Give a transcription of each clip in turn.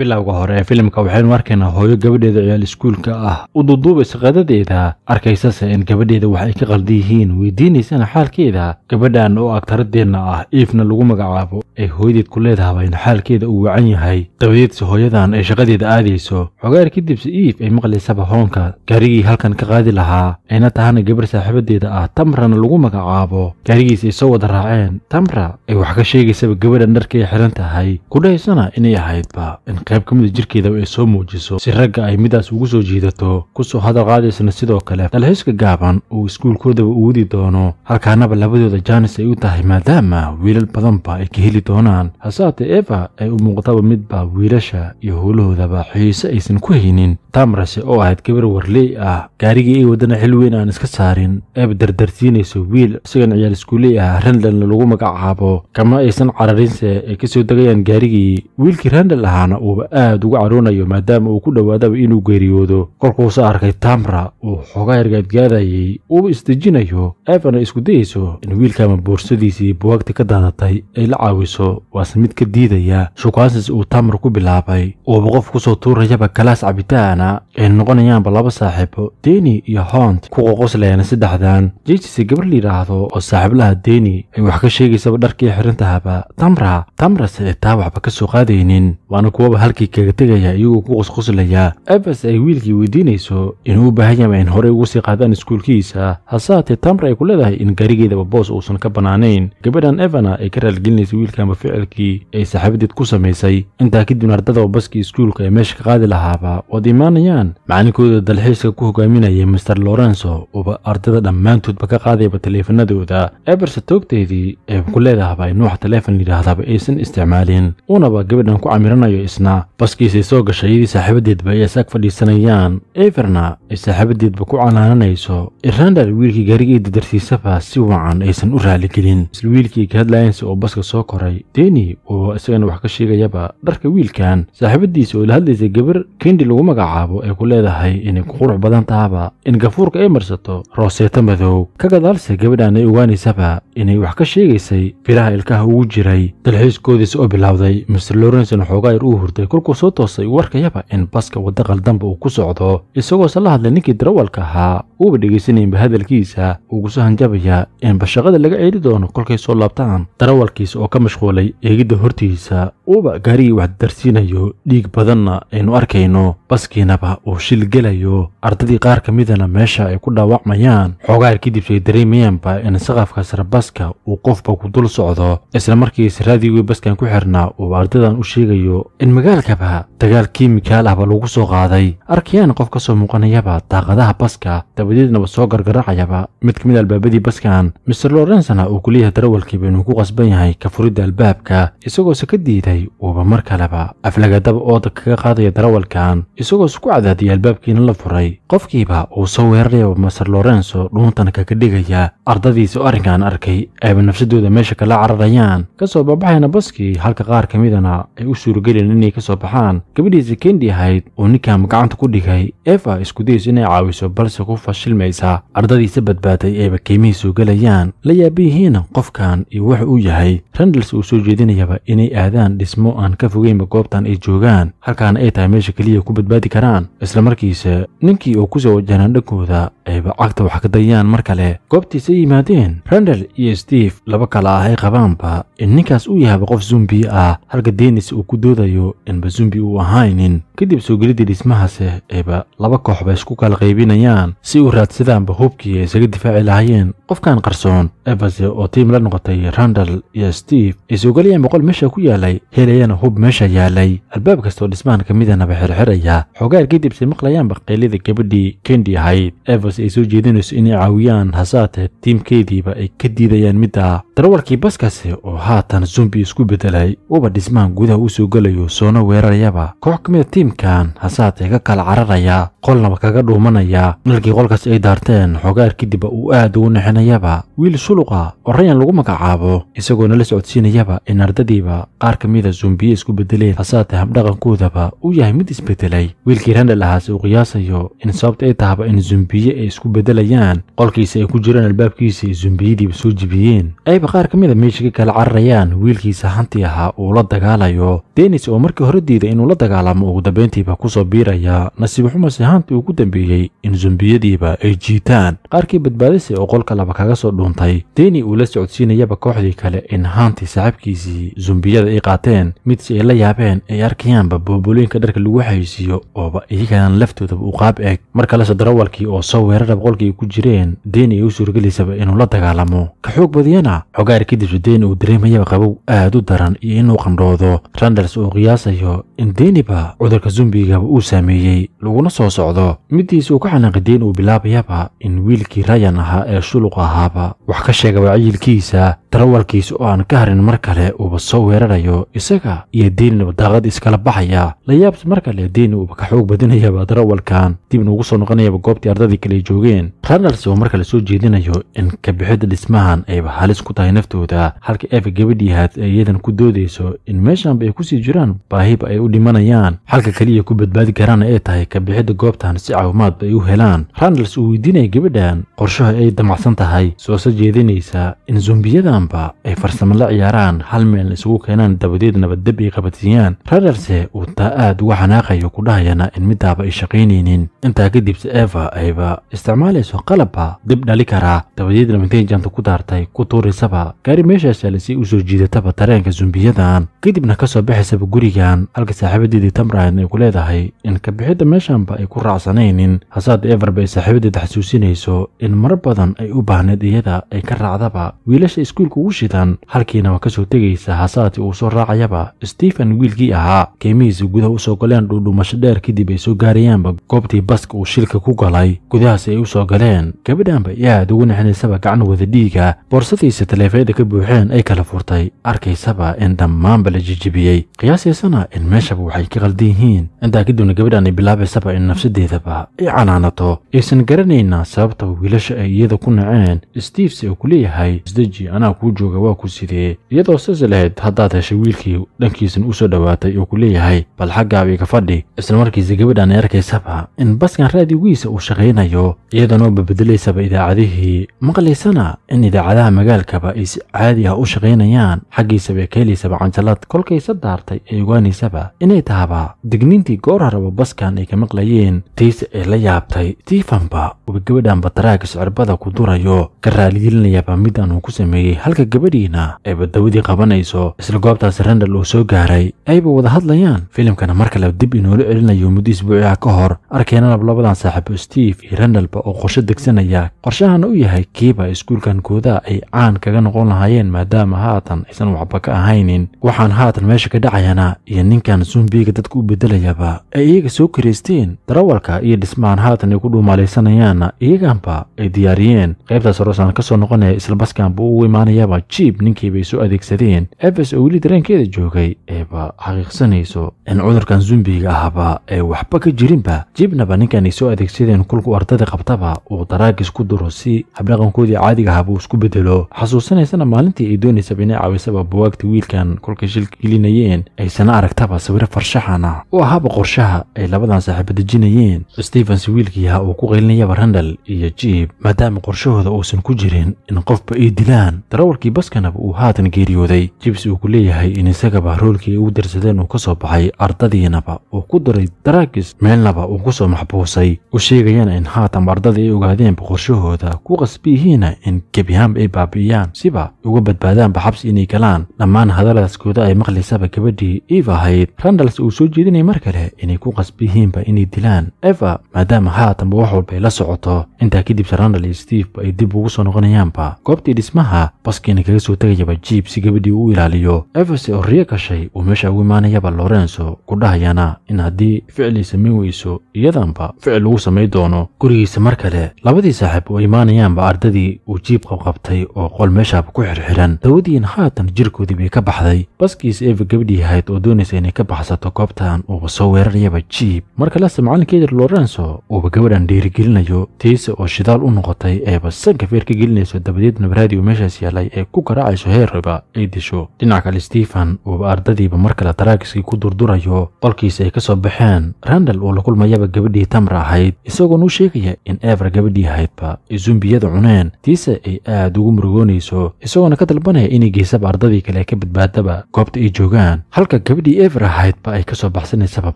bilowga hore ee filimka waxaynu arkaynaa hooyo gabadheeda ciyaal iskuulka ah u duduubaysa qadadeeda arkaysase in gabadheeda wax ay ka qaldi yihiin weydiinaysana xaalkeeda gabadhan oo agtaradeenna ah iifna lagu magacaabo ay hooyadeed ku leedahaba in xaalkeeda uu wacan yahay dabadeedse hooyadan ay shaqadeeda aadayso xogaar kadibse iif ay maqlaysaba hoonka gaarigii halkan ka qaadi lahaa ayna tahana gabar saaxiibadeeda ah tamrana lagu magacaabo gaarigiis ay soo wada raaceen tamra ay wax ka sheegaysaba gabadhan dharka ay tahay ku dhahaysana inay ahaydba qayb ka mida ah jirkeedaba ay soo muujiso si ragga ay midaas ugu soo jiidato soo hadal qaadaysana sidoo kale dalxiiska gaaban uu iskuulkoodaba u doono halkaanaba labadooda jaanis ay u tahay maadaama wiilal badanba ay ka heli doonaan hase hasaatee eva ay u muuqdaba midba wiilasha iyo howlahoodaba xiise aysan ku haynin tamrase oo ahayd gabar warley ah gaarigii ay waddana xil weyn aan iska saarin eeba dardarsiinayso wiil isagan ciyaal iskuulley ah randalna lagu magacaabo kama aysan cararinse ay ka soo degayaan gaarigii wiilkii randal ahaana uuba aad ugu caroonayo maadaama uu ku dhowaadaba inuu geeriyoodo kolkuuse arkay tamra uu xoogaa ergaadgaadayey uuba isdejinayo efana isku dayayso in wiilkaama boorsadiisii buwaagta ka daadatay ay la caawiso waase mid ka diidaya shukaansis uu tamra ku bilaabay uuba qof ku soo tuurayaba galaas cabitaana ay noqonayaanba laba saaxiibo deni iyo hont ku qoqoslayaan saddexdan jeysis gabar la layidhaahdo oo saaxiiblaha deni ay wax ka sheegaysaba dharkii xirintahaba tahaba tamra tamrase etaa waxba ka soo qaadaynin waana kuwaba halkii kaga tegaya iyagoo ku qosqoslayaa evas ay wiilkii weydiinayso inuu u baahan yahay in horey ugu sii qaadaan iskuulkiisa hase haatee tamra ay ku leedahay in garigeedaba boos uusan ka bannaanayn gabadhan evana ay ka raalgelinaysa wiilkaanba ficilkii ay saaxiibadeed ku samaysay intaa kadibna ardadaba baskii iskuulka ay meesha ka qaadi lahaaba waad imaanayaan macalinkooda dalxiiska ku hogaaminaya master lorenso uba ardada dhammaantoodba ka qaadayba taleefanadooda everse toogteedii ay ku leedahaba in wax taleefon yidhaahdaba aysan isticmaalin unaba gabadhan ku camiranayo isna eferna baskiisay soo gashay iyadii saaxiibadeedba ay asaag fadhiisanayaan eferna ay saaxiibadeedba ku canaananayso irandar wiilkii gaariga gaarigeeda dadarsiisaba si wacan aysan u raaligelin isla wiilkii ka kahadlayansi oo baska soo koray deni oo isagana wax ka sheegayaba dharka wiilkan saaxiibadiisa oo la hadlaysa gabar kendi lagu magacaabo ay ku leedahay inay ku qurux badan tahaba in gafuurka ay marsato rooseeto madow ka gadaalse gabadhan ay ogaanaysaba inay wax ka sheegaysay firaha ilkaha ugu jiray dalxiiskoodiisa oo bilowday master lorenson xoogaayar uu hurday noqday kolkuu soo toosay warka arkayaba in baska wadda qaldamba uu ku socdo isagoose la hadlay ninkii darawalka ahaa uuba dhegaysanaynba hadalkiisa uuguso hanjabayaa in bashaqada laga ceeli doono kolkay soo laabtaan darawalkiisa oo ka mashquulay eegidda hortiisa uuba gaarigii wax darsiinayo dhiig badanna aynu arkayno baskiinaba uu shil gelayo ardadii qaar ka midana meesha ay ku dhaawacmayaan xoogaar kadibs ay dareemayaanba in saqafka sare baska uu qofba ku dul socdo isla markiisa raadigii baskan ku xirnaa uu ardadan u sheegayo in dagaalkaba dagaal kiimikaal ahba lagu soo qaaday arkayaan qof ka soo muuqanayaba daaqadaha baska dabadeednaba soo gargaracayaba mid ka mid ah albaabadii baskan mister lorensna uu kuleeyahay darawalkiiba inuu ku qasban yahay ka furidda albaabka isagoose ka diiday uuba mar kaleba aflagadaba ooda kaga qaadaya darawalkan isagoose ku cadaadiyay albaabkiina la furay qofkiiba uu soo weerarayaba master lorenso dhuuntan kaga dhigaya ardadiisa oo arrinkan arkay ayba nafsadooda meesha kala cararayaan ka soo babaxayna baskii halka qaar ka midana ay u suurogeliyeen inay ka baxaan gabadhiisa kendi ahayd uu ninkan gacanta ku dhigay efa isku days inay caawiso balse ku fashilmaysa ardadiisa badbaaday ayba qiimihii soo gelayaan la yaabayihiin qofkan iyo waxa uu yahay randals uu soo jeedinayaba inay aadaan dhismo aan ka fogeynba goobtan ay joogaan halkaana ay tahay meesha keliya ku badbaadi karaan isla markiisa ninkii uu ku soo wajahnaan dhankooda ayba cagta wax ka dayaan mar kale goobtiisa yimaadeen randal iyo steve laba kale ah ay qabaanba in ninkaas uu yahaba qof zumbi ah halka denis uu ku doodayo inba zumbi uu ahaynin kadib soo gelidii dhismahaase ayba laba kooxba isku kala qaybinayaan si u raadsadaanba hubkii ay isaga difaaci lahayeen qofkan qarsoon evas oo tiim la noqotay randal iyo steve ay soogelayaan boqol meesha ku yaalay helayana hub meesha yaalay albaab kastaoo dhismahan ka midanaba xirxiraya xoogaal kadibse maqlayaan baqeelada gabadhii kendi ahayd evers ay soo jeedinayso inay caawiyaan hasaate tiimkeediiba ay ka diidayaan midda ah. darawalkii baskaasi oo haatan zumbi isku bedelay uba dhismahan gudaha u soo gelayo soona weerarayaba koox ka mida ah tiimkan hasaate ka kala cararaya qolnaba kaga dhuumanaya dhalkii qolkaas ay daarteen xogaar kadibba uu aad ugu nexinayaba wiil makhluuqa orrayan lagu magacaabo isagoona la socodsiinayaba in ardadiiba qaar ka mida ah zumbiye isku beddeleen hasaate habdhaqankoodaba uu yahay mid isbeddelay wiilkii randhal ahaase uu qiyaasayo in sababta ay tahaba in zumbiye ay isku beddelayaan qolkiisa ay ku jiraan albaabkiisa ay zumbiyadiiba soo jibiyeen ayba qaar ka mida ah meesha ka kala cararayaan wiilkiisa hantii ahaa uu la dagaalayo denis oo markii hore diida inuu la dagaalamo ugu dambayntiiba ku soo biiraya nasiib xumase hanti uu ku dambeeyey in zumbiyadiiba ay jiitaan qaarkii badbaadise oo qolka laba kaga soo dhuuntay deni uu la socodsiinayaba kooxdii kale in haantii saaxiibkiisii zumbiyada ay qaateen mid si ay la yaabeen ay arkayaanba boobolooyinka dharka lagu xaysiiyo ooba iyagana laftoodaba u qaab eeg mar kale sadarawalkii oo soo weerara qolkii ay ku jireen deeni ay u suurgelisaba inuu la dagaalamo ka xoog badiyana xogaar kadibse deeni uu dareemayaba qabow aad u daran iyo inuu qandhoodo randers uu qiyaasayo in deeniba cudurka zumbigaba uu saameeyey laguna soo socdo midiisa uu ka xanaaqi deen uu bilaabayaba in wiilkii rayan ahaa ee shuluq ahaaba wax ka sheegaba cayilkiisa darawalkiisa oo aan ka harin mar kale uuba soo weerarayo isaga iyo deeninaba daaqad iskala baxaya layaabs mar kale deeni uuba ka xoog badinayaba darawalkan dibna ugu soo noqonayaba goobtii ardadii kale ay joogeen ranars oo mar kale soo jeedinayo in kabixidda dhismahan ayba halis ku tahay naftooda halka efa gabadhiihaad ay iyadan ku doodayso in meeshanba ay ku sii jiraan baahiba ay u dhimanayaan xalka keliya ku badbaadi karaana ee tahay kabixidda goobtan si caawimaadba ay u helaan ranals uu weydiinaya gabadhan qorshaha ay damacsan tahay soose jeedinaysa in zumbiyadanba ay farsamo la ciyaaraan hal meelna isugu keenaan dabadeed nabaddeb ay qabadsiiyaan ranalse uu taa aad uga xanaaqayo ku dhahayana in midaaba ay shaqaynaynin intaa kadibse eva ayba isticmaalayso qalabba dib dhali karaa dabadeedna mintay ku daartay ku tuuraysaba gaari meeshaasale si u soo jiidataba tareenka zumbiyadan kadibna ka soo baxaysaba gurigan halka saaxiibadeedii tamrahan ay ku leedahay in kabixidda meeshaanba ay ku raacsanaynin hasaad ay saaxiibadeeda xasuusinayso in mar badan ay u baahneed iyada ay ka raacdaba wiilasha iskuulka ugu shidaan halkiinaba ka soo tegaysa hasaati uu soo raacayaba stephen wiilkii ahaa keemihiisa gudaha usoo galeen dhuudhuumasho dheer kadib ay soo gaarayaanba goobtii baska uu shilka ku galay gudahaasi ay u soo galeen gabadhaanba ay aad ugu nexinaysaba gacan wada dhiiga boorsadiisa taleefeeda ka buuxeen ay kala furtay arkaysaba in dhammaanba la jijibiyey qiyaasyaysana in meesha anshabu waxay ka qaldi yihiin intaa kadibna gabadhan ay bilaabaysaba in nafsadeedaba ay canaanato aysan garanayna sababta wiilasha ay iyada ku naceen steves oo ku leeyahay isdeji anaa kuu jooga waa ku sidee iyadoo siasi lahayd haddaad heshay wiilkii dhankiisan u soo dhowaatay oo ku leeyahay bal xaggaabii iga fadhi isla markiisa gabadhan ay arkaysaba in baskan raadigiisa uu shaqaynayo iyadan babedelaysaba idaacadihii maqlaysana in idaacadaha magaalkaba ay si caadi ah u shaqaynayaan xaggiisaba keelaysaba canjalaad kolkaysa daartay ee ogaanaysaba inay tahaba digniintii goor haraba baskan ay ka maqlayeen tiisa ay la yaabtay tifanba uba gabadhanba taraagga sicirbada ku durayo ka raaligelinayaba midaan uu ku sameeyey halka gabadhiina ayba dawadii qabanayso isla goobtaas randal uu soo gaaray ayba wada hadlayaan filimkana mar kale dib inoola celinayo muddo isbuuci ah ka hor arkeenanab labadan saaxiibo steve iyo randalba oo qorsho degsanaya qorshahana u yahay kiiba iskuulkan koodaa ay caan kaga noqon lahaayeen maadaama haatan aysan waxba ka ahaynin waxaan haatan meesha ka dhacayana iyo ninkan cusumbiiga dadku u bedelayaaba ay iyaga soo karaysteen darawalka iyo dhismahan haatan ay ku dhuumaalaysanayaanna iyagaanba ay diyaariyeen qaybtaas rosan ka soo noqonaya islabaskanba u imaanayaaba jiib ninkiiba ay soo adeegsadeen efes oo weli dareenkeeda joogay eeba xaqiiqsanayso in cudurkan zumbiga ahba ay waxba ka jirinba jiibnaba ninkan ay soo adeegsadeen kulku ardada qabtaba uu daraagis ku duro si habdhaqankoodii caadiga ahaba uu isku bedelo xusuusanaysana maalintii ay doonaysaba inay caawisaba buwaagta wiilkan kolkay shilka gelinayeen aysana aragtaba sawiro farshaxan ah oo ahaaba qorshaha ay labadan saaxiiba dejinayeen stefens wiilkiiha uu ku qaylinayaba randal iyo jiib maadaama qorshahooda uusan ku jirin in qofba ay dilaan darawalkii baskanaba uu haatan geeriyooday jibs uu ku leeyahay in isagaba roolkii ay u darsadeen uu ka soo baxay ardadiinaba uu ku daray daraakis meelnaba uu ku soo maxbuusay u sheegayana in haatanba ardadii ay ogaadeenba qorshahooda ku qasbiyihiina in gebihaanb ay baabi'iyaan siba uga badbaadaanba xabsi inay galaan dhammaan hadalladaaskooda ay maqlaysaba gabadhii iiva ahayd randals uu soo jeedinaya mar kale inay ku qasbihiinba inay dilaan eva maadaama haatanba wax walba ay la socoto intaa kadibse randal iyo ba ay dib ugu soo noqonayaanba goobtii dhismaha baskiina kaga soo tagayaba jiib si gabadhii uu ilaaliyo evase oo riyo gashay uu meesha ugu imaanayaba lorenzo ku dhahayana in haddii ficlii samayn weyso iyadanba ficil ugu samay doono gurigiisa mar kale labadii saaxiib oo imaanayaanba ardadii uu jiib qabqabtay oo qol meeshaaba ku xirxiran dawadiin haatan jirkoodii bay ka baxday baskiis eva gabadhii ahayd oo doonaysa inay ka baxda baxsato goobtan uuba soo weerarayaba jiib markalese macallinkeedir lorenso uuba gabadhan dhiirigelinayo tiise oo shidaal u noqotay eeba sankafeer ka gelinayso dabadeedna baraadi meeshaas yaalay ee ku garaacayso heerriba ay disho dhinaca kale stefan uuba ardadiiba mar kale taraagiskii ku durdurayo qolkiisa ay ka soo baxeen randal uu la kulmayaba gabadhii tamra ahayd isagoon u sheegaya in eebra gabadhii ahaydba ay zumbiyada cuneen tiise ay aad ugu murugoonayso isagoona ka dalbanaya inay geysaba ardadii kale ka badbaadaba goobta ay joogaan halka gabadhii eebra ahaydba ay ka soo baxsanaysaba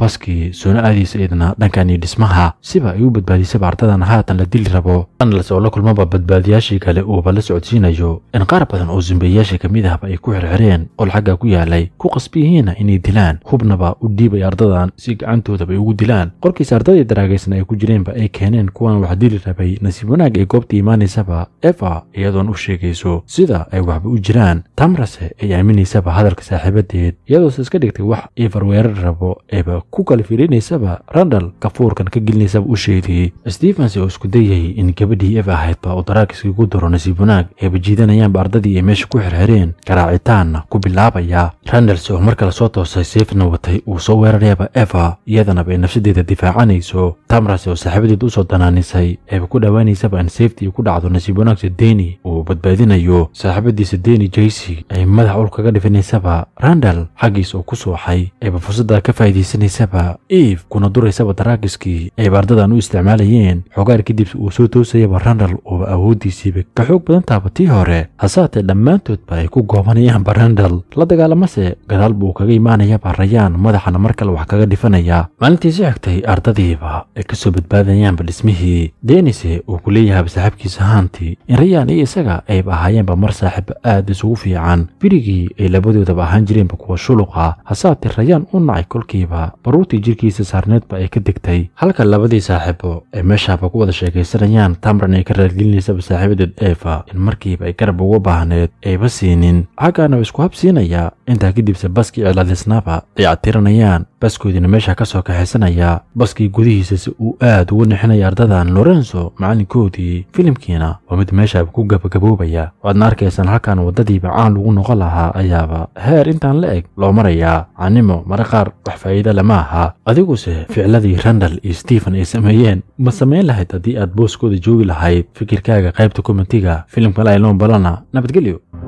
baskii soona aadaysa eedana dhankan dhismaha siba ay u badbaadisaba ardadan haatan la dili rabo anlas oo la kulmaba badbaadiyaashii kale uuba la socodsiinayo in qaar badan oo zumbeeyayaashii ka mid ahba ay ku xirxireen qol xagga ku yaalay ku qasbiyihiina inay dilaan hubnaba u dhiibay ardadan si gacantoodaba ay ugu dilaan qolkiisa ardadii daraagaysna ay ku jireenba ay keeneen kuwaan wax dili rabay nasiib wanaag ee goobta imaanaysaba efa iyadoon u sheegayso sida ay waxba u jiraan tamrase ay aaminaysaba hadalka saaxiibadeed iyadoose iska dhigtay wax liver weerar rabo eeba ku kala firinaysaba randall kafuurkan ka gelinaysaba u sheediyey stevens oo isku dayay in gabadhii ahayd baa uu daraakiska ugu daro nasiib wanaag eeba jiidanayaanba ardadii ay meesha ku xirxireen garaacitaanna ku bilaabaya randals oo markale soo toosay seefna watay uu soo weerarayaba eva iyadanaba ay nafsadeeda difaacanayso tamras oo saaxiibadeed usoo danaanisay eeba ku dhowaanaysaba in seeftii ku dhacdo nasiib wanaagsa deni uu badbaadinayo saaxiibadiisa deni jaysi ay madax ul kaga dhifinaysaba randall xaggiis oo ku sooxay ayba fursaddaa ka faa'iidaysanaysaba eve kuna duraysaba daraagiskii ay baardadan u isticmaalayeen xogaar kadib uu soo toosayaba ranal ooba awooddiisiiba ka xoog badan taaba tii hore hase hasaatee dhammaantoodba ay ku goobanayaan barandal la dagaalamase gadaal buu kaga imaanayaba rayaan madaxana mar kale wax kaga dhifanaya maalintiisi xigtay ardadiiba ay ka soo badbaadayaanba dhismihii denise uu ku leeyahay saaxiibkiisa haantii in rayaan iyo isaga ayba ahaayeenba mar saaxiiba aad isugu fiican birigii ay labadoodaba ahaan jireenba kuwa shuluqa hasaatee ayaan u nacay kolkiiba baruurtii jirkiisa saarneedba ay ka degtay halka labadii saaxiibo ay meeshaaba ku wada sheekaysanayaan tamran ay ka raadgelinaysaba saaxiibadeed eefa in markiiba ay garab uga baahneed ayba siinin xaggaana wa isku hab siinayaa intaa kadibse baskii ay dayactiranayaan baskoodiina meeshaa ka soo kaxaysanayaa baskii gudihiisa si uu aad ugu nixinaya ardadan lorenso macalinkoodii filimkiina waa mid meeshaaba ku gabagaboobaya waadna arkaysaan halkan waddadiiba caan lagu noqon lahaa ayaaba heer intaan la eg loo marayaa canimo cuno mare qaar wax faa'iida lama ahaa adiguse ficladii randal iyo stephen ay sameeyeen ma samayn lahayd haddii aad booskooda joogi lahayd fikirkaaga qaybta komentiga filimka lailon balana nabadgelyo